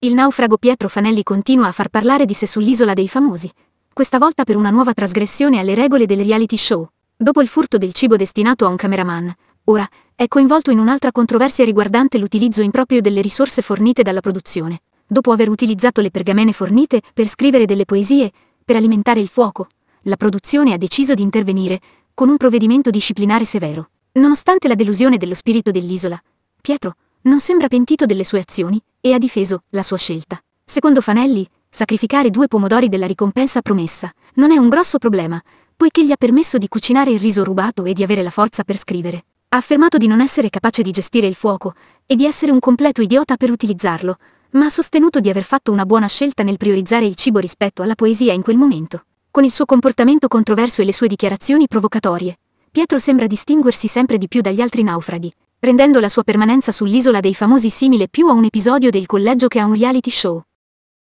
Il naufrago Pietro Fanelli continua a far parlare di sé sull'isola dei famosi, questa volta per una nuova trasgressione alle regole del reality show. Dopo il furto del cibo destinato a un cameraman, ora è coinvolto in un'altra controversia riguardante l'utilizzo improprio delle risorse fornite dalla produzione. Dopo aver utilizzato le pergamene fornite per scrivere delle poesie, per alimentare il fuoco, la produzione ha deciso di intervenire con un provvedimento disciplinare severo. Nonostante la delusione dello spirito dell'isola, Pietro, non sembra pentito delle sue azioni e ha difeso la sua scelta. Secondo Fanelli, sacrificare due pomodori della ricompensa promessa non è un grosso problema, poiché gli ha permesso di cucinare il riso rubato e di avere la forza per scrivere. Ha affermato di non essere capace di gestire il fuoco e di essere un completo idiota per utilizzarlo, ma ha sostenuto di aver fatto una buona scelta nel priorizzare il cibo rispetto alla poesia in quel momento. Con il suo comportamento controverso e le sue dichiarazioni provocatorie, Pietro sembra distinguersi sempre di più dagli altri naufraghi, rendendo la sua permanenza sull'isola dei famosi simile più a un episodio del collegio che a un reality show.